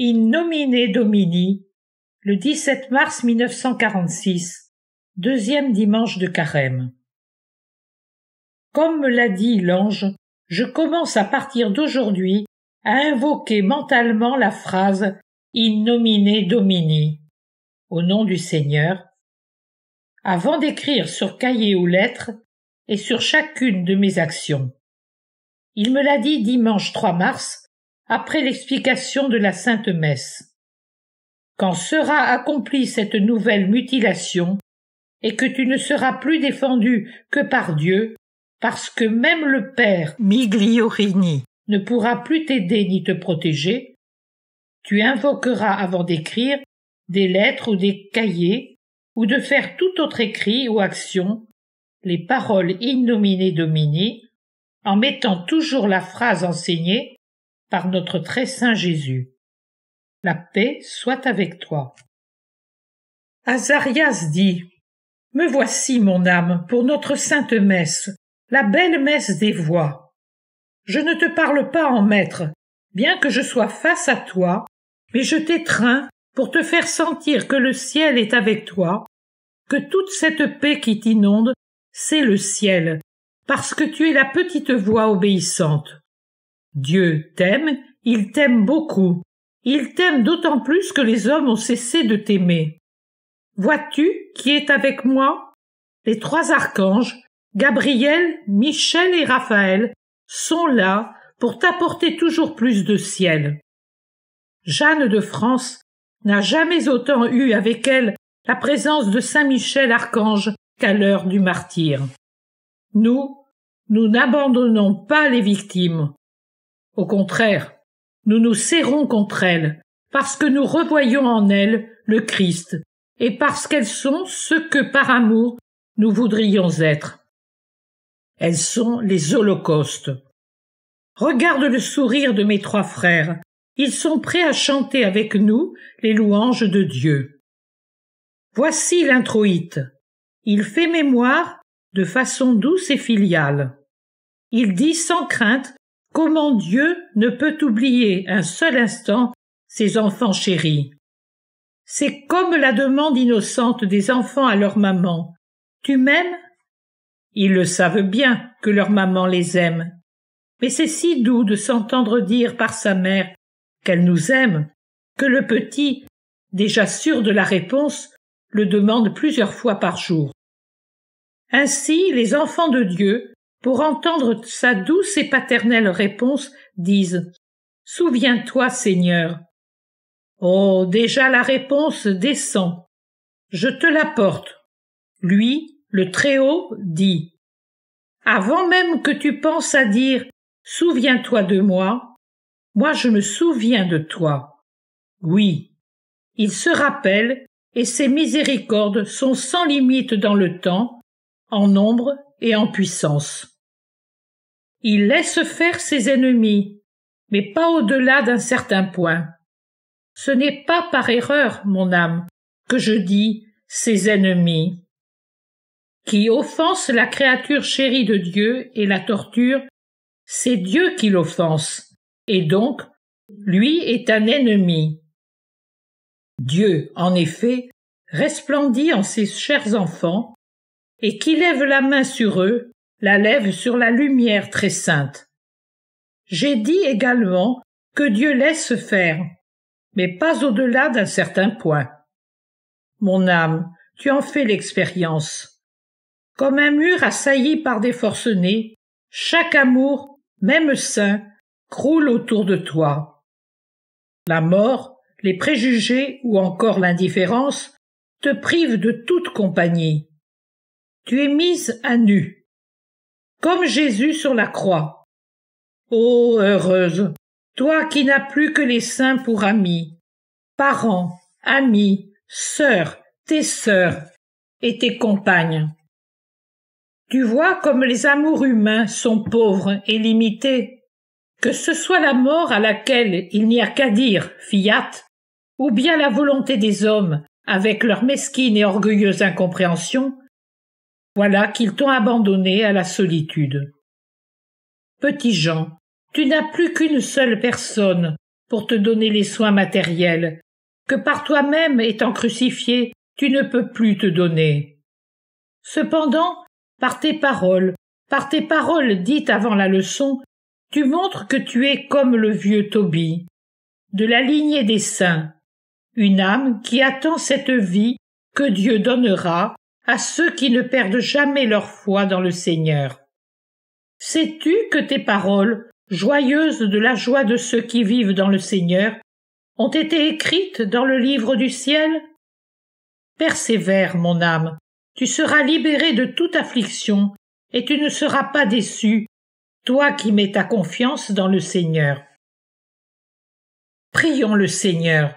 in nomine domini, le 17 mars 1946, deuxième dimanche de carême. Comme me l'a dit l'ange, je commence à partir d'aujourd'hui à invoquer mentalement la phrase in nomine domini, au nom du Seigneur, avant d'écrire sur cahier ou lettre et sur chacune de mes actions. Il me l'a dit dimanche 3 mars après l'explication de la Sainte Messe. Quand sera accomplie cette nouvelle mutilation, et que tu ne seras plus défendu que par Dieu, parce que même le Père Migliorini ne pourra plus t'aider ni te protéger, tu invoqueras avant d'écrire des lettres ou des cahiers, ou de faire tout autre écrit ou action, les paroles innominées dominées domini, en mettant toujours la phrase enseignée par notre très saint Jésus. La paix soit avec toi. Azarias dit Me voici, mon âme, pour notre sainte messe, la belle messe des voix. Je ne te parle pas en maître, bien que je sois face à toi, mais je t'étreins pour te faire sentir que le ciel est avec toi, que toute cette paix qui t'inonde, c'est le ciel, parce que tu es la petite voix obéissante. Dieu t'aime, il t'aime beaucoup. Il t'aime d'autant plus que les hommes ont cessé de t'aimer. Vois-tu qui est avec moi? Les trois archanges, Gabriel, Michel et Raphaël, sont là pour t'apporter toujours plus de ciel. Jeanne de France n'a jamais autant eu avec elle la présence de Saint Michel Archange qu'à l'heure du martyr. Nous, nous n'abandonnons pas les victimes. Au contraire, nous nous serrons contre elles, parce que nous revoyons en elles le Christ, et parce qu'elles sont ce que par amour nous voudrions être. Elles sont les holocaustes. Regarde le sourire de mes trois frères. Ils sont prêts à chanter avec nous les louanges de Dieu. Voici l'introïte. Il fait mémoire de façon douce et filiale. Il dit sans crainte Comment Dieu ne peut oublier un seul instant ses enfants chéris C'est comme la demande innocente des enfants à leur maman. Tu m'aimes Ils le savent bien que leur maman les aime. Mais c'est si doux de s'entendre dire par sa mère qu'elle nous aime, que le petit, déjà sûr de la réponse, le demande plusieurs fois par jour. Ainsi les enfants de Dieu pour entendre sa douce et paternelle réponse, disent Souviens-toi, Seigneur. Oh, déjà la réponse descend. Je te l'apporte. Lui, le Très-Haut, dit Avant même que tu penses à dire Souviens-toi de moi, moi je me souviens de toi. Oui. Il se rappelle, et ses miséricordes sont sans limite dans le temps, en nombre et en puissance. Il laisse faire ses ennemis, mais pas au-delà d'un certain point. Ce n'est pas par erreur, mon âme, que je dis ses ennemis. Qui offense la créature chérie de Dieu et la torture, c'est Dieu qui l'offense, et donc lui est un ennemi. Dieu, en effet, resplendit en ses chers enfants, et qui lève la main sur eux, la lève sur la lumière très sainte. J'ai dit également que Dieu laisse faire, mais pas au-delà d'un certain point. Mon âme, tu en fais l'expérience. Comme un mur assailli par des forcenés, chaque amour, même saint, croule autour de toi. La mort, les préjugés ou encore l'indifférence te privent de toute compagnie tu es mise à nu, comme Jésus sur la croix. Ô heureuse, toi qui n'as plus que les saints pour amis, parents, amis, sœurs, tes sœurs et tes compagnes. Tu vois comme les amours humains sont pauvres et limités. Que ce soit la mort à laquelle il n'y a qu'à dire fiat, ou bien la volonté des hommes, avec leur mesquine et orgueilleuse incompréhension, voilà qu'ils t'ont abandonné à la solitude. Petit Jean, tu n'as plus qu'une seule personne pour te donner les soins matériels, que par toi-même étant crucifié, tu ne peux plus te donner. Cependant, par tes paroles, par tes paroles dites avant la leçon, tu montres que tu es comme le vieux Tobie, de la lignée des saints, une âme qui attend cette vie que Dieu donnera à ceux qui ne perdent jamais leur foi dans le Seigneur. Sais-tu que tes paroles, joyeuses de la joie de ceux qui vivent dans le Seigneur, ont été écrites dans le livre du ciel Persévère, mon âme, tu seras libéré de toute affliction, et tu ne seras pas déçu, toi qui mets ta confiance dans le Seigneur. Prions le Seigneur,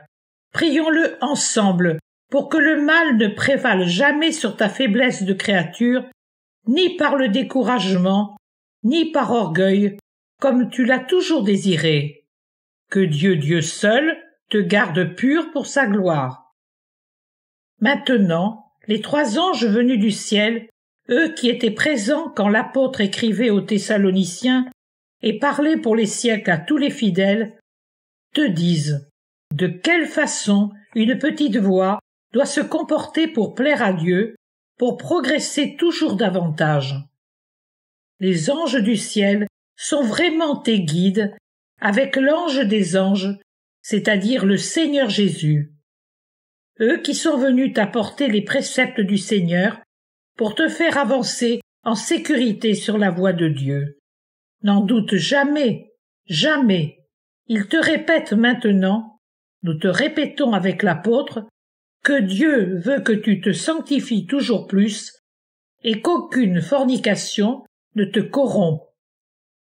prions-le ensemble pour que le mal ne prévale jamais sur ta faiblesse de créature, ni par le découragement, ni par orgueil, comme tu l'as toujours désiré. Que Dieu Dieu seul te garde pur pour sa gloire. Maintenant, les trois anges venus du ciel, eux qui étaient présents quand l'apôtre écrivait aux Thessaloniciens et parlait pour les siècles à tous les fidèles, te disent de quelle façon une petite voix doit se comporter pour plaire à Dieu, pour progresser toujours davantage. Les anges du ciel sont vraiment tes guides avec l'ange des anges, c'est-à-dire le Seigneur Jésus. Eux qui sont venus t'apporter les préceptes du Seigneur pour te faire avancer en sécurité sur la voie de Dieu. N'en doute jamais, jamais. Ils te répètent maintenant, nous te répétons avec l'apôtre, que Dieu veut que tu te sanctifies toujours plus, et qu'aucune fornication ne te corrompe.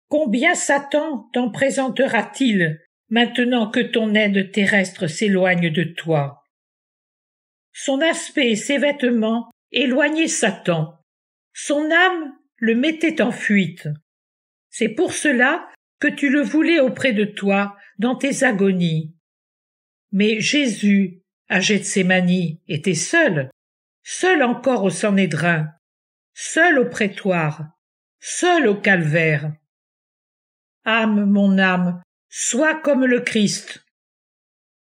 Combien Satan t'en présentera t-il, maintenant que ton aide terrestre s'éloigne de toi? Son aspect et ses vêtements éloignaient Satan. Son âme le mettait en fuite. C'est pour cela que tu le voulais auprès de toi dans tes agonies. Mais Jésus, à était seul, seul encore au Sanhédrin, seul au prétoire, seul au calvaire. Âme, mon âme, sois comme le Christ.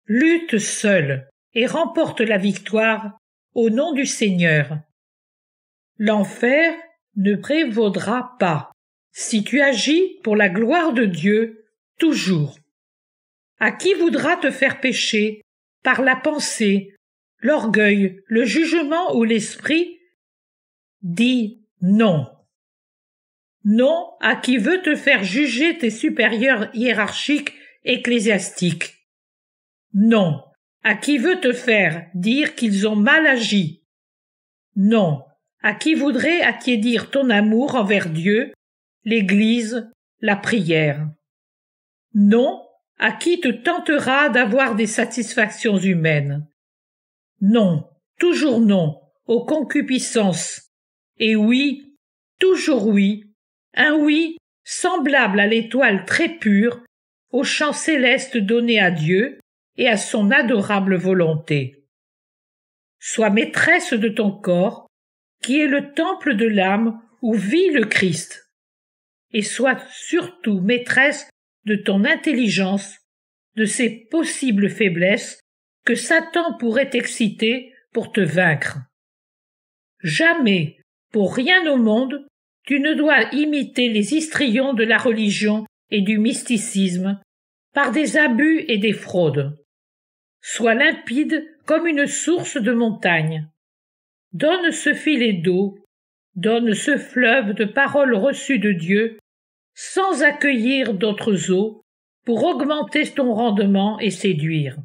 Lutte seul et remporte la victoire au nom du Seigneur. L'enfer ne prévaudra pas si tu agis pour la gloire de Dieu toujours. À qui voudra te faire pécher par la pensée, l'orgueil, le jugement ou l'esprit, dis non. Non à qui veut te faire juger tes supérieurs hiérarchiques ecclésiastiques. Non à qui veut te faire dire qu'ils ont mal agi. Non à qui voudrait attiédir ton amour envers Dieu, l'Église, la prière. Non à qui te tentera d'avoir des satisfactions humaines. Non, toujours non, aux concupiscences. Et oui, toujours oui, un oui semblable à l'étoile très pure, au chant céleste donné à Dieu et à son adorable volonté. Sois maîtresse de ton corps, qui est le temple de l'âme où vit le Christ, et sois surtout maîtresse de ton intelligence, de ces possibles faiblesses que Satan pourrait exciter pour te vaincre. Jamais, pour rien au monde, tu ne dois imiter les histrions de la religion et du mysticisme par des abus et des fraudes. Sois limpide comme une source de montagne. Donne ce filet d'eau, donne ce fleuve de paroles reçues de Dieu sans accueillir d'autres eaux pour augmenter ton rendement et séduire.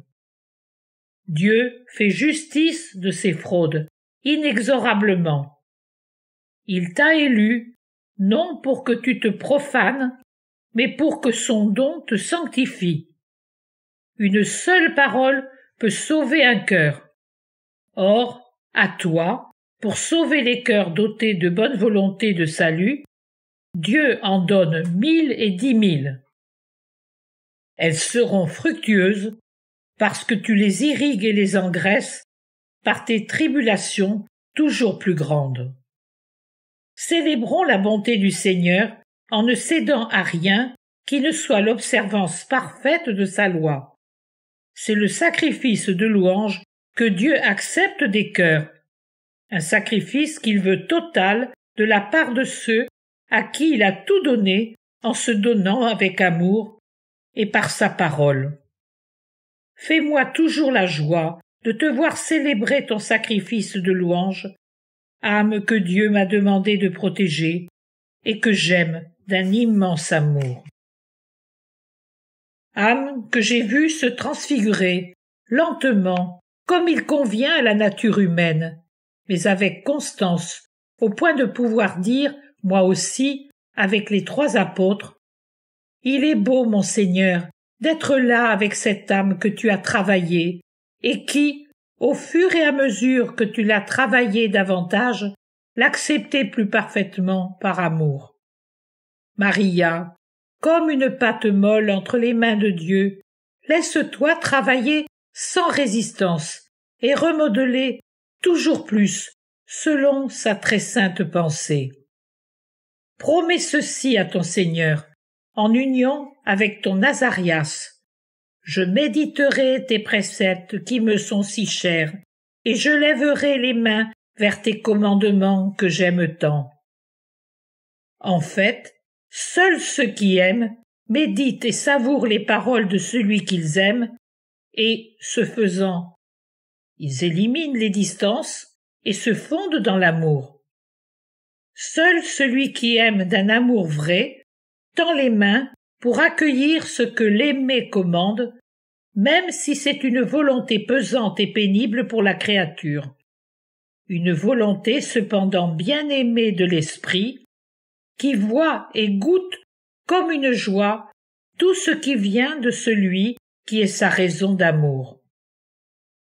Dieu fait justice de ces fraudes, inexorablement. Il t'a élu, non pour que tu te profanes, mais pour que son don te sanctifie. Une seule parole peut sauver un cœur. Or, à toi, pour sauver les cœurs dotés de bonne volonté de salut, Dieu en donne mille et dix mille. Elles seront fructueuses parce que tu les irrigues et les engraisses par tes tribulations toujours plus grandes. Célébrons la bonté du Seigneur en ne cédant à rien qui ne soit l'observance parfaite de sa loi. C'est le sacrifice de louange que Dieu accepte des cœurs, un sacrifice qu'il veut total de la part de ceux à qui il a tout donné en se donnant avec amour et par sa parole. Fais-moi toujours la joie de te voir célébrer ton sacrifice de louange, âme que Dieu m'a demandé de protéger et que j'aime d'un immense amour. Âme que j'ai vue se transfigurer lentement comme il convient à la nature humaine, mais avec constance, au point de pouvoir dire moi aussi, avec les trois apôtres. Il est beau, mon Seigneur, d'être là avec cette âme que tu as travaillée, et qui, au fur et à mesure que tu l'as travaillée davantage, l'acceptait plus parfaitement par amour. Maria, comme une pâte molle entre les mains de Dieu, laisse-toi travailler sans résistance et remodeler toujours plus selon sa très sainte pensée. Promets ceci à ton Seigneur, en union avec ton Nazarias. Je méditerai tes préceptes qui me sont si chers, et je lèverai les mains vers tes commandements que j'aime tant. En fait, seuls ceux qui aiment méditent et savourent les paroles de celui qu'ils aiment, et, ce faisant, ils éliminent les distances et se fondent dans l'amour. Seul celui qui aime d'un amour vrai tend les mains pour accueillir ce que l'aimer commande, même si c'est une volonté pesante et pénible pour la créature. Une volonté cependant bien aimée de l'esprit, qui voit et goûte comme une joie tout ce qui vient de celui qui est sa raison d'amour.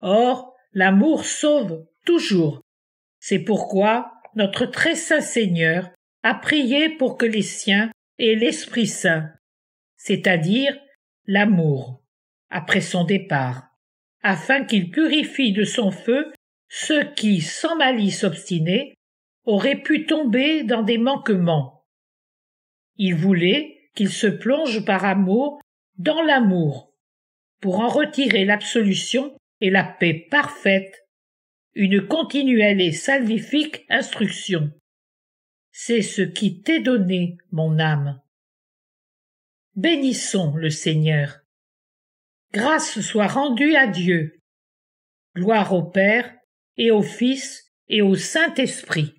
Or, l'amour sauve toujours. C'est pourquoi notre très saint Seigneur a prié pour que les siens aient l'Esprit Saint, c'est-à-dire l'amour, après son départ, afin qu'il purifie de son feu ceux qui, sans malice obstinée, auraient pu tomber dans des manquements. Il voulait qu'ils se plongent par amour dans l'amour, pour en retirer l'absolution et la paix parfaite une continuelle et salvifique instruction. C'est ce qui t'est donné, mon âme. Bénissons le Seigneur. Grâce soit rendue à Dieu. Gloire au Père, et au Fils, et au Saint-Esprit.